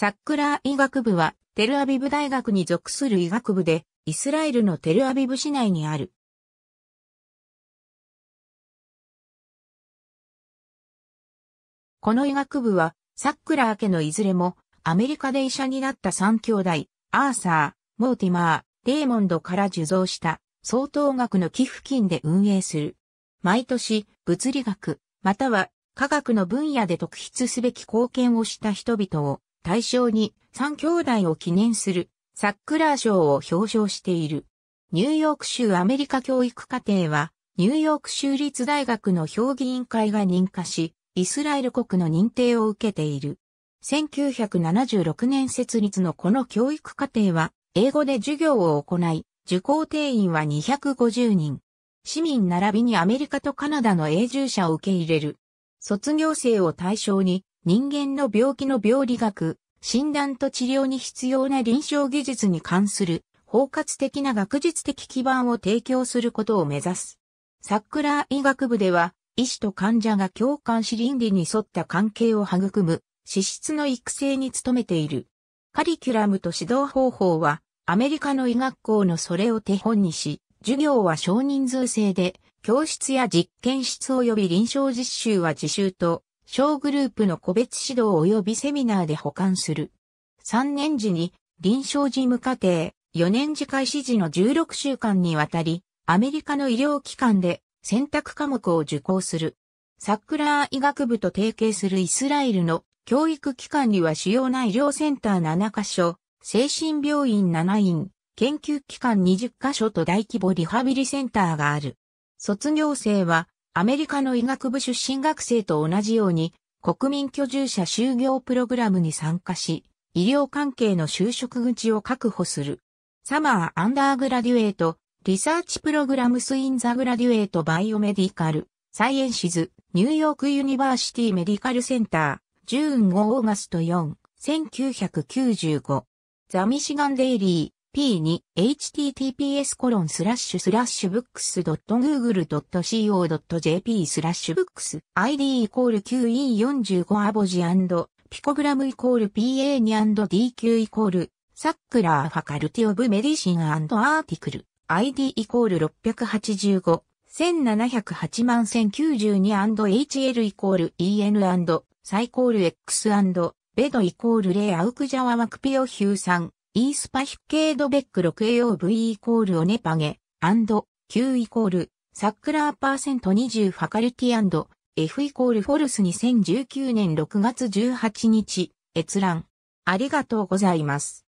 サックラー医学部はテルアビブ大学に属する医学部で、イスラエルのテルアビブ市内にある。この医学部は、サックラー家のいずれも、アメリカで医者になった三兄弟、アーサー、モーティマー、レーモンドから受贈した、相当額の寄付金で運営する。毎年、物理学、または科学の分野で特筆すべき貢献をした人々を対象に3兄弟を記念するサックラー賞を表彰している。ニューヨーク州アメリカ教育課程は、ニューヨーク州立大学の評議員会が認可し、イスラエル国の認定を受けている。1976年設立のこの教育課程は、英語で授業を行い、受講定員は250人。市民並びにアメリカとカナダの永住者を受け入れる。卒業生を対象に、人間の病気の病理学、診断と治療に必要な臨床技術に関する包括的な学術的基盤を提供することを目指す。サックラー医学部では、医師と患者が共感し倫理に沿った関係を育む、資質の育成に努めている。カリキュラムと指導方法は、アメリカの医学校のそれを手本にし、授業は少人数制で、教室や実験室及び臨床実習は自習と小グループの個別指導及びセミナーで保管する。3年時に臨床事務課程、4年次開始時の16週間にわたり、アメリカの医療機関で選択科目を受講する。サックラー医学部と提携するイスラエルの教育機関には主要な医療センター7カ所、精神病院7院、研究機関20カ所と大規模リハビリセンターがある。卒業生はアメリカの医学部出身学生と同じように、国民居住者就業プログラムに参加し、医療関係の就職口を確保する。サマーアンダーグラデュエート、リサーチプログラムスインザグラデュエートバイオメディカル、サイエンシズ、ニューヨークユニバーシティメディカルセンター、ジューン5オーガスト4、1995。ザミシガンデイリー。https コロンスラッシュスラッシュブックス .google.co.jp スラッシュブックス ID イコール QE45 アボジアンドピコグラムイコール PA2&DQ イコールサックラーファカルティオブメディシンアンドアーティクル ID イコール685 1708万 1092&HL イコール EN& アンドサイコール X& アンドベドイコールレイアウクジャワマクピオヒューさんイースパヒケードベック 6AOV イコールオネパゲ、アンド、Q イコール、サックラーパーセント20ファカルティアンド、F イコールフォルス2019年6月18日、閲覧。ありがとうございます。